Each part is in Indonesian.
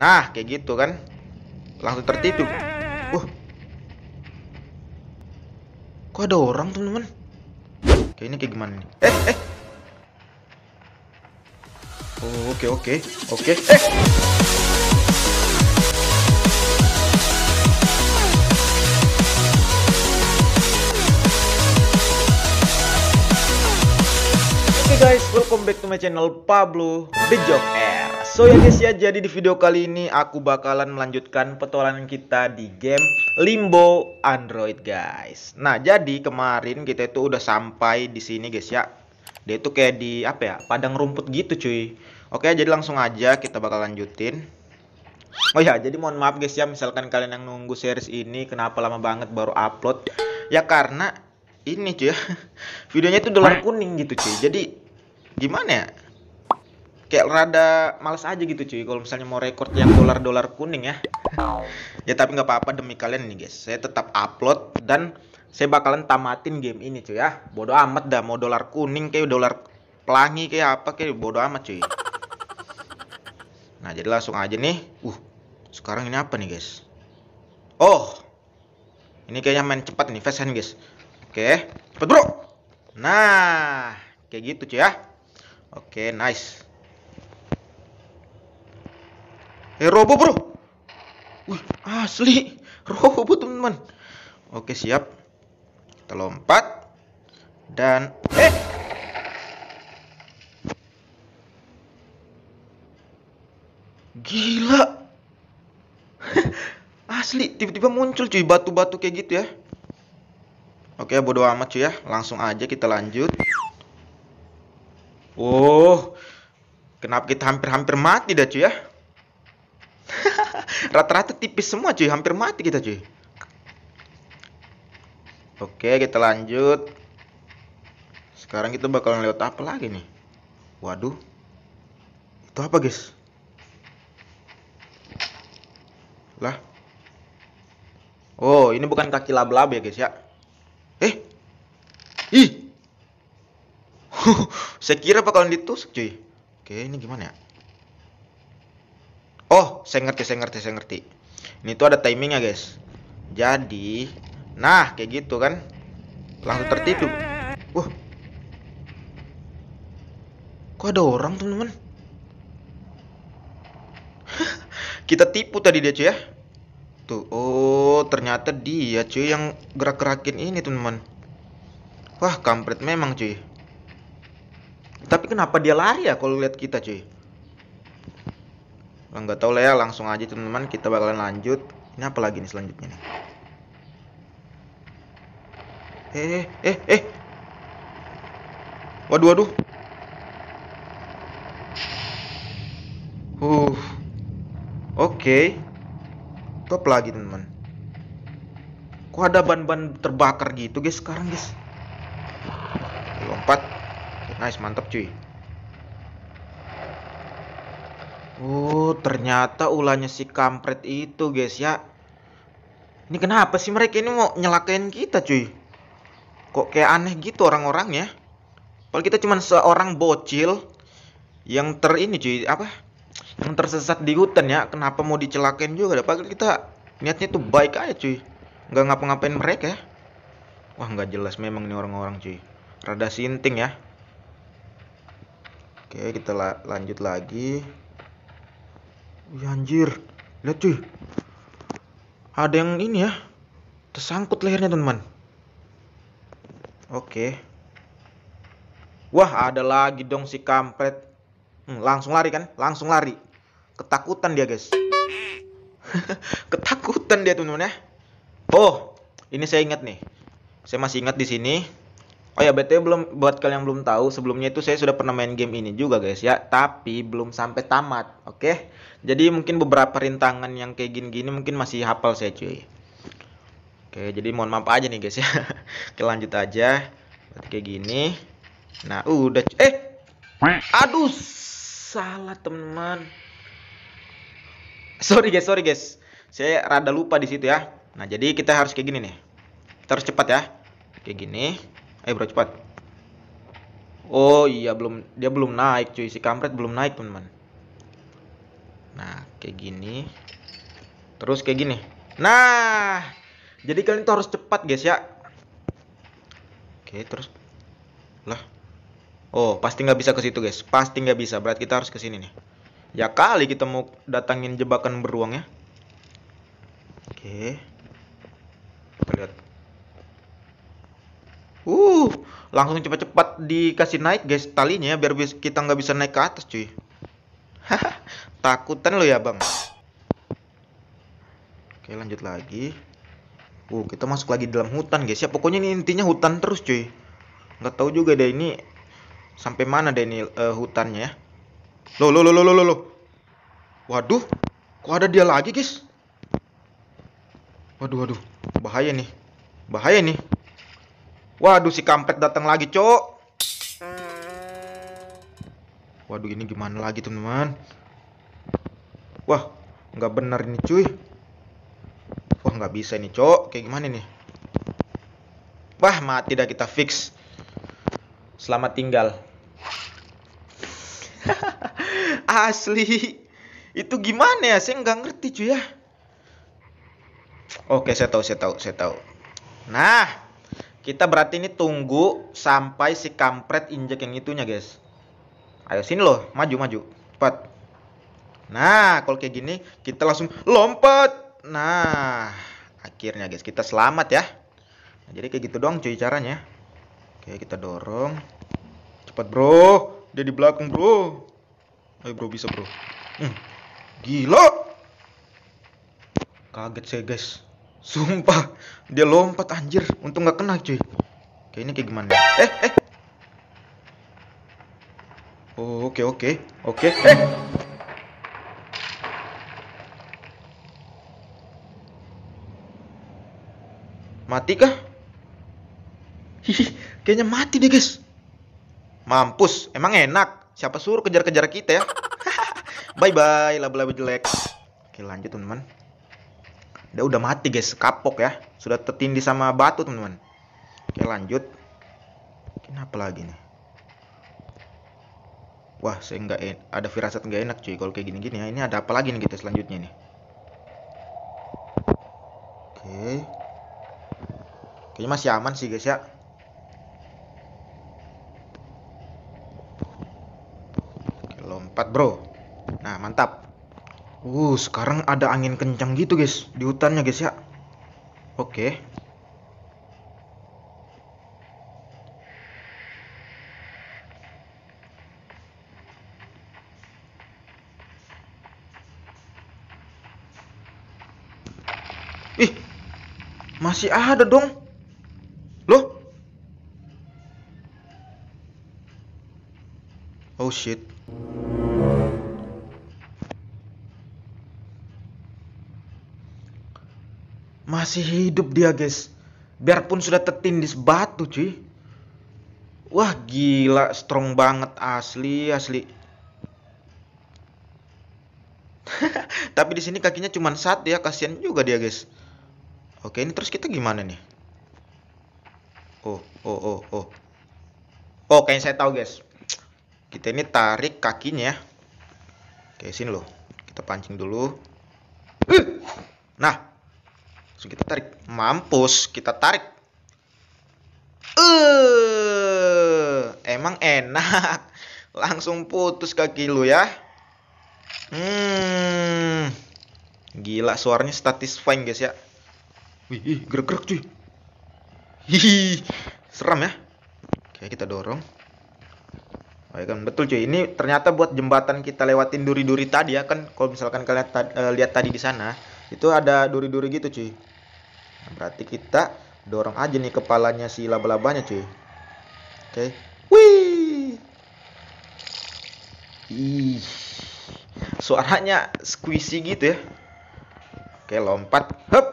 Nah, kayak gitu kan. Langsung tertidur. Uh. Kok ada orang, teman-teman? Kayak ini kayak gimana nih? Eh, eh. Oh, oke, okay, oke. Okay. Oke. Okay. Eh. guys, welcome back to my channel Pablo The Joker. So ya guys ya, jadi di video kali ini aku bakalan melanjutkan petualangan kita di game Limbo Android guys. Nah jadi kemarin kita itu udah sampai di sini guys ya. Dia itu kayak di apa ya, padang rumput gitu cuy. Oke jadi langsung aja kita bakal lanjutin. Oh ya, jadi mohon maaf guys ya, misalkan kalian yang nunggu series ini kenapa lama banget baru upload? Ya karena ini cuy, videonya itu dolar kuning gitu cuy. Jadi gimana ya? kayak rada males aja gitu cuy kalau misalnya mau record yang dolar-dolar kuning ya ya tapi nggak apa-apa demi kalian nih guys saya tetap upload dan saya bakalan tamatin game ini cuy ya bodoh amat dah mau dolar kuning kayak dolar pelangi kayak apa kayak bodoh amat cuy nah jadi langsung aja nih uh sekarang ini apa nih guys oh ini kayaknya main cepat nih fast hand guys oke cepet bro nah kayak gitu cuy ya oke nice Eh robo bro. Wih, asli. Robo teman-teman. Oke, siap. Kita lompat. Dan eh Gila. asli, tiba-tiba muncul cuy batu-batu kayak gitu ya. Oke, bodo amat cuy ya. Langsung aja kita lanjut. Oh. Kenapa kita hampir-hampir mati dah cuy ya? Rata-rata tipis semua cuy, hampir mati kita cuy. Oke, kita lanjut. Sekarang kita bakal lewat apa lagi nih? Waduh. Itu apa, guys? Lah. Oh, ini bukan kaki lab-lab ya, guys ya. Eh. Ih. Saya kira bakalan ditusuk, cuy. Oke, ini gimana ya? Oh, saya ngerti, saya ngerti, saya ngerti. Ini tuh ada timingnya, guys. Jadi, nah kayak gitu kan. Langsung tertidur. Wah. Kok ada orang, teman-teman? Kita tipu tadi dia, cuy ya. Tuh, oh, ternyata dia cuy yang gerak-gerakin ini, teman-teman. Wah, kampret memang, cuy. Tapi kenapa dia lari ya kalau lihat kita, cuy? nggak tahu lah ya langsung aja teman-teman kita bakalan lanjut ini apa lagi nih selanjutnya nih eh eh eh, eh. waduh waduh uh oke okay. itu apa lagi teman-teman kok ada ban-ban terbakar gitu guys sekarang guys lompat nice mantap cuy Oh, ternyata ulahnya si kampret itu, guys ya. Ini kenapa sih mereka ini mau nyelakain kita, cuy? Kok kayak aneh gitu orang-orang ya? Padahal kita cuma seorang bocil yang ter ini, cuy, apa? Yang tersesat di hutan ya. Kenapa mau dicelakain juga? Padahal kan kita niatnya tuh baik aja, cuy. Nggak ngapa-ngapain mereka ya. Wah, nggak jelas memang nih orang-orang, cuy. Rada sinting ya. Oke, kita la lanjut lagi ya anjir lihat cuy ada yang ini ya tersangkut lehernya teman-teman oke wah ada lagi dong si kampret hmm, langsung lari kan langsung lari ketakutan dia guys ketakutan dia teman-teman ya oh ini saya ingat nih saya masih ingat di sini Oh ya btw belum buat kalian yang belum tahu sebelumnya itu saya sudah pernah main game ini juga guys ya tapi belum sampai tamat oke okay? jadi mungkin beberapa rintangan yang kayak gini-gini mungkin masih hafal saya cuy oke okay, jadi mohon maaf aja nih guys ya Kita lanjut aja Berarti kayak gini nah udah eh aduh salah teman sorry guys sorry guys saya rada lupa di situ ya nah jadi kita harus kayak gini nih terus cepat ya kayak gini eh bro cepat oh iya belum dia belum naik cuy si kampret belum naik teman-teman nah kayak gini terus kayak gini nah jadi kalian tuh harus cepat guys ya oke terus lah oh pasti nggak bisa ke situ guys pasti nggak bisa berarti kita harus ke sini nih ya kali kita mau datangin jebakan beruang ya oke kita lihat uh langsung cepat-cepat dikasih naik guys talinya ya, biar kita nggak bisa naik ke atas cuy takutan lo ya bang oke lanjut lagi uh kita masuk lagi dalam hutan guys ya pokoknya ini intinya hutan terus cuy nggak tahu juga deh ini sampai mana deh ini uh, hutannya ya lo lo lo lo lo lo waduh kok ada dia lagi guys waduh waduh bahaya nih bahaya nih Waduh si kampret datang lagi, Cok. Waduh ini gimana lagi, teman-teman? Wah, nggak benar ini, cuy. Wah, nggak bisa ini, Cok. Kayak gimana nih? Wah, mati dah kita fix. Selamat tinggal. Asli. Itu gimana ya? Saya nggak ngerti, cuy ya. Oke, saya tahu, saya tahu, saya tahu. Nah, kita berarti ini tunggu sampai si kampret injek yang itunya, guys. Ayo sini loh, maju maju. Cepat. Nah, kalau kayak gini kita langsung lompat. Nah, akhirnya guys kita selamat ya. Nah, jadi kayak gitu dong cuy caranya. Oke, kita dorong. Cepat, Bro. Dia di belakang, Bro. Ayo, Bro, bisa, Bro. Hmm. Gila. Kaget saya, guys. Sumpah, dia lompat anjir. Untung gak kena cuy. Kayak ini kayak gimana? Eh, eh. oke, oke. Oke. Okay. Eh. Mati kah? Hihi, kayaknya mati deh, guys. Mampus, emang enak. Siapa suruh kejar-kejar kita ya? Bye-bye, labu-labu jelek. Oke, lanjut, teman-teman udah, udah mati guys kapok ya sudah tertindih sama batu teman-teman oke lanjut kenapa lagi nih wah saya nggak en- ada firasat nggak enak cuy kalau kayak gini-gini ya ini ada apa lagi nih kita selanjutnya nih oke kayaknya masih aman sih guys ya oke, lompat bro Uh, sekarang ada angin kencang gitu, guys. Di hutannya, guys ya. Oke. Okay. Ih, masih ada dong. Loh? Oh shit. masih hidup dia guys biarpun sudah tertindis batu cuy wah gila strong banget asli asli tapi di sini kakinya cuma satu ya kasihan juga dia guys oke ini terus kita gimana nih oh oh oh oh oh kayaknya saya tahu guys kita ini tarik kakinya ya. oke sini loh kita pancing dulu nah Langsung kita tarik. Mampus, kita tarik. Eh, emang enak. Langsung putus kaki lu ya. Hmm. Gila suaranya satisfying guys ya. Wih, gerak-gerak cuy. Hihi. Seram ya. Oke, kita dorong. Oh, kan betul cuy. Ini ternyata buat jembatan kita lewatin duri-duri tadi ya kan. Kalau misalkan kalian ta uh, lihat tadi di sana, itu ada duri-duri gitu cuy. Nah, berarti kita dorong aja nih kepalanya si laba-labanya cuy. Oke. Okay. Wih. Ih. Suaranya squishy gitu ya. Oke, okay, lompat. Hop.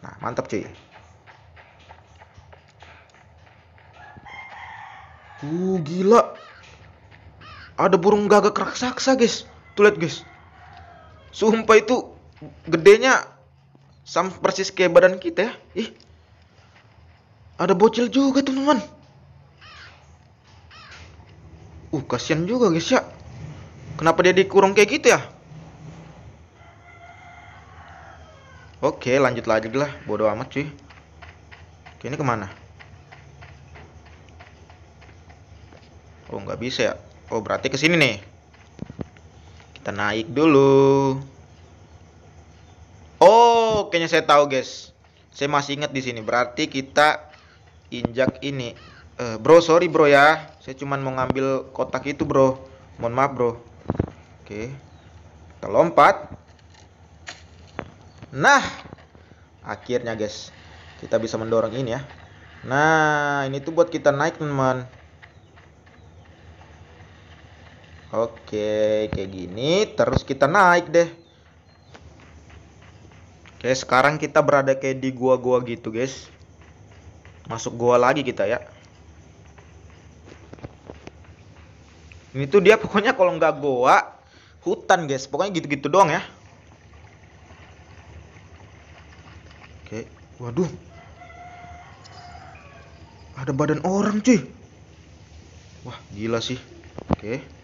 Nah, mantap cuy. Uh, gila. Ada burung gagak raksasa, guys. Tuh lihat, guys. Sumpah itu gedenya sama persis kayak badan kita ya. Ih. Ada bocil juga, teman-teman. Uh, kasihan juga, guys ya. Kenapa dia dikurung kayak gitu ya? Oke, lanjut lagi lah. Bodoh amat sih Oke, ini kemana? Oh, nggak bisa ya. Oh, berarti ke sini nih. Kita naik dulu kayaknya saya tahu, guys. Saya masih ingat di sini. Berarti kita injak ini. Uh, bro, sorry bro ya. Saya cuman mau ngambil kotak itu, bro. Mohon maaf, bro. Oke. Kita lompat. Nah, akhirnya, guys. Kita bisa mendorong ini ya. Nah, ini tuh buat kita naik, teman-teman. Oke, kayak gini terus kita naik deh. Oke, sekarang kita berada kayak di gua-gua gitu, guys. Masuk gua lagi kita ya. Ini tuh dia pokoknya kalau nggak gua, hutan, guys. Pokoknya gitu-gitu doang ya. Oke, waduh. Ada badan orang, cuy. Wah, gila sih. Oke.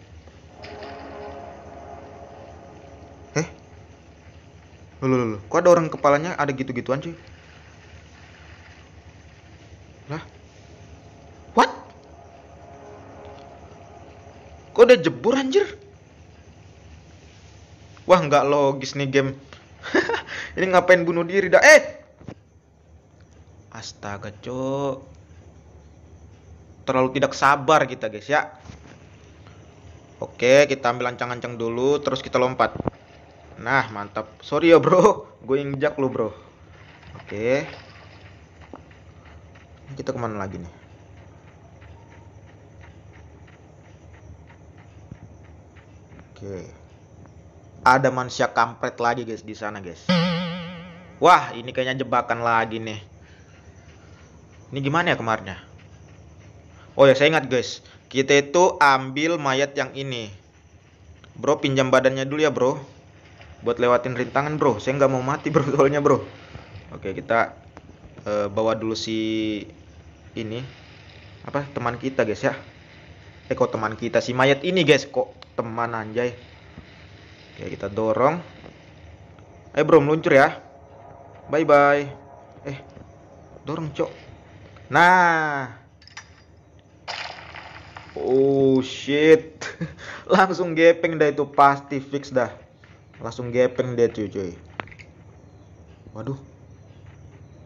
Loh, loh, loh. Kok ada orang kepalanya ada gitu-gituan sih. Lah? What? Kok udah jebur anjir? Wah nggak logis nih game. Ini ngapain bunuh diri dah? Eh! Astaga cok. Terlalu tidak sabar kita guys ya. Oke, kita ambil ancang-ancang dulu, terus kita lompat. Nah, mantap. Sorry ya, Bro. Gue yang injak lu, Bro. Oke. Kita kemana lagi nih? Oke. Ada manusia kampret lagi, guys, di sana, guys. Wah, ini kayaknya jebakan lagi nih. Ini gimana ya kemarinnya? Oh ya, saya ingat, guys. Kita itu ambil mayat yang ini. Bro, pinjam badannya dulu ya, Bro buat lewatin rintangan bro saya nggak mau mati bro soalnya bro oke kita uh, bawa dulu si ini apa teman kita guys ya eh kok teman kita si mayat ini guys kok teman anjay oke kita dorong eh bro meluncur ya bye bye eh dorong cok nah oh shit langsung gepeng dah itu pasti fix dah langsung gepeng dia cuy cuy waduh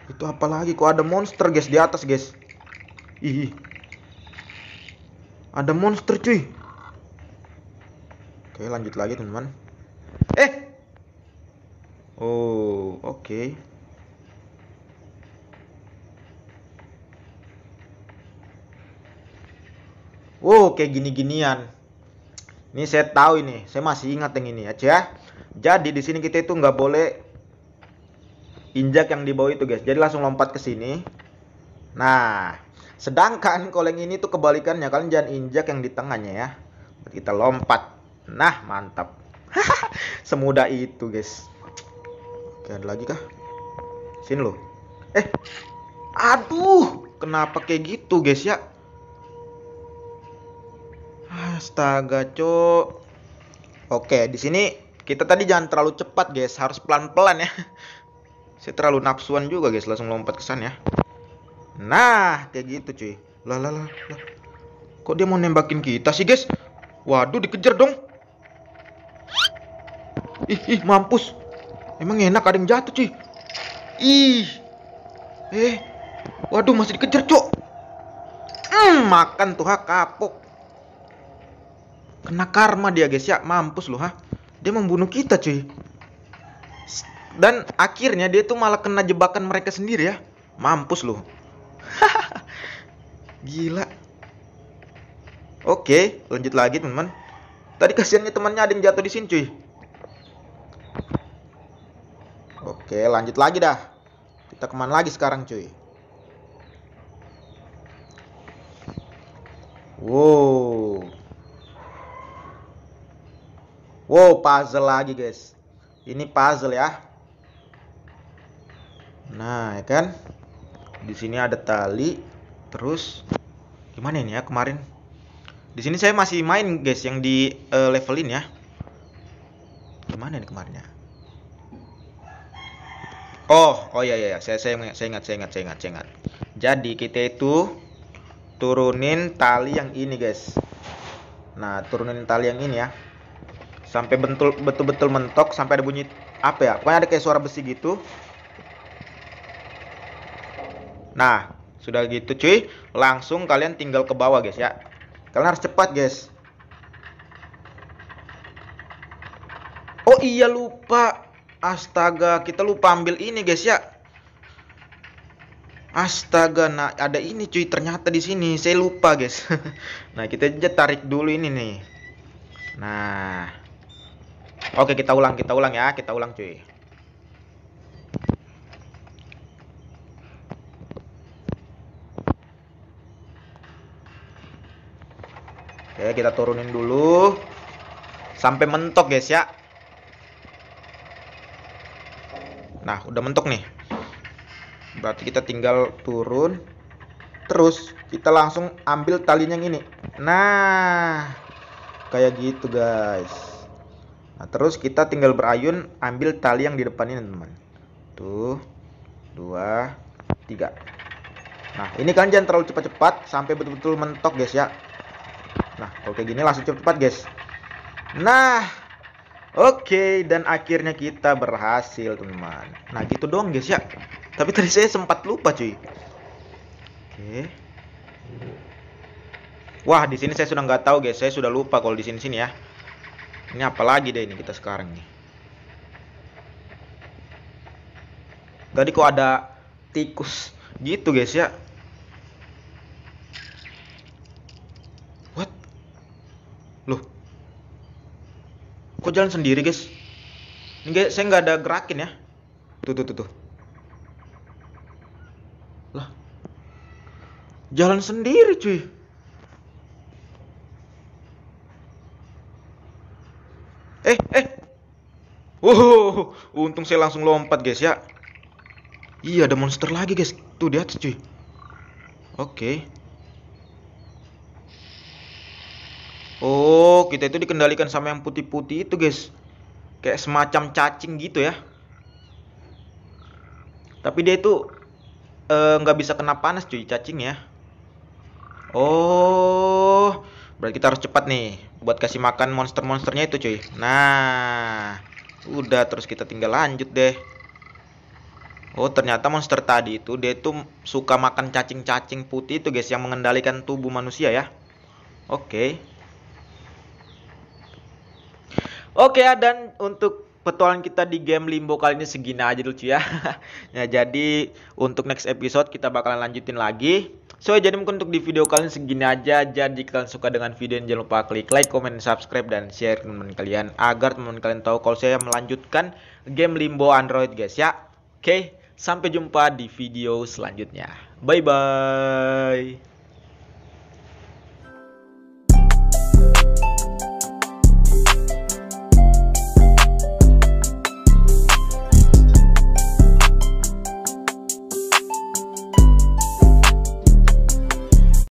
itu apa lagi kok ada monster guys di atas guys ih ada monster cuy oke lanjut lagi teman-teman eh oh oke okay. Wow, kayak gini-ginian. Ini saya tahu ini, saya masih ingat yang ini aja. Ya. Jadi di sini kita itu nggak boleh injak yang di bawah itu guys. Jadi langsung lompat ke sini. Nah, sedangkan koleng ini tuh kebalikannya. Kalian jangan injak yang di tengahnya ya. kita lompat. Nah, mantap. Semudah itu guys. Oke, ada lagi kah? Sini loh. Eh, aduh, kenapa kayak gitu guys ya? Astaga, cok. Oke, di sini kita tadi jangan terlalu cepat guys, harus pelan-pelan ya. Saya terlalu nafsuan juga guys, langsung lompat ke ya. Nah, kayak gitu cuy. Lah lah lah. Kok dia mau nembakin kita sih guys? Waduh, dikejar dong. Ih, ih, mampus. Emang enak ada yang jatuh cuy. Ih. Eh. Waduh, masih dikejar, Cok. Hmm, makan tuh ha kapok. Kena karma dia guys ya, mampus loh ha dia membunuh kita cuy dan akhirnya dia tuh malah kena jebakan mereka sendiri ya mampus loh gila oke lanjut lagi teman tadi kasihannya temannya ada yang jatuh di sini cuy oke lanjut lagi dah kita kemana lagi sekarang cuy wow Wow, puzzle lagi guys. Ini puzzle ya. Nah, ya kan? Di sini ada tali. Terus gimana ini ya kemarin? Di sini saya masih main guys yang di uh, eh, ini ya. Gimana ini kemarinnya? Oh, oh ya ya, saya saya saya ingat, saya ingat, saya ingat, saya ingat. Jadi kita itu turunin tali yang ini guys. Nah, turunin tali yang ini ya sampai betul betul-betul mentok sampai ada bunyi apa ya pokoknya ada kayak suara besi gitu nah sudah gitu cuy langsung kalian tinggal ke bawah guys ya kalian harus cepat guys oh iya lupa astaga kita lupa ambil ini guys ya astaga nah ada ini cuy ternyata di sini saya lupa guys nah kita aja tarik dulu ini nih nah Oke, kita ulang, kita ulang ya, kita ulang cuy. Oke, kita turunin dulu sampai mentok guys ya. Nah, udah mentok nih. Berarti kita tinggal turun terus kita langsung ambil talinya yang ini. Nah, kayak gitu guys. Nah, terus kita tinggal berayun ambil tali yang di depan ini, teman. Tuh. dua, tiga. Nah, ini kan jangan terlalu cepat-cepat sampai betul-betul mentok, guys ya. Nah, oke gini langsung cepat-cepat, guys. Nah, Oke, okay, dan akhirnya kita berhasil, teman-teman. Nah, gitu dong, guys ya. Tapi tadi saya sempat lupa, cuy. Oke. Okay. Wah, di sini saya sudah nggak tahu, guys. Saya sudah lupa kalau di sini-sini ya. Ini apa lagi deh ini kita sekarang nih. Tadi kok ada tikus gitu guys ya. What? Loh. Kok jalan sendiri guys? Ini guys, saya nggak ada gerakin ya. Tuh tuh tuh tuh. Lah. Jalan sendiri cuy. Wow, oh, oh, oh, untung saya langsung lompat guys ya. Iya ada monster lagi guys. Tuh di atas cuy. Oke. Oh, kita itu dikendalikan sama yang putih-putih itu guys. Kayak semacam cacing gitu ya. Tapi dia itu eh, nggak eh, bisa kena panas cuy cacing ya. Oh, berarti kita harus cepat nih buat kasih makan monster-monsternya itu cuy. Nah udah terus kita tinggal lanjut deh Oh ternyata monster tadi itu dia itu suka makan cacing-cacing putih itu guys yang mengendalikan tubuh manusia ya. Oke. Okay. Oke okay, ya, dan untuk petualangan kita di game Limbo kali ini segini aja dulu cuy ya. ya jadi untuk next episode kita bakalan lanjutin lagi. So jadi mungkin untuk di video kalian segini aja. Jadi kalian suka dengan video ini jangan lupa klik like, comment, subscribe dan share ke teman kalian agar teman kalian tahu kalau saya melanjutkan game Limbo Android guys ya. Oke, sampai jumpa di video selanjutnya. Bye bye.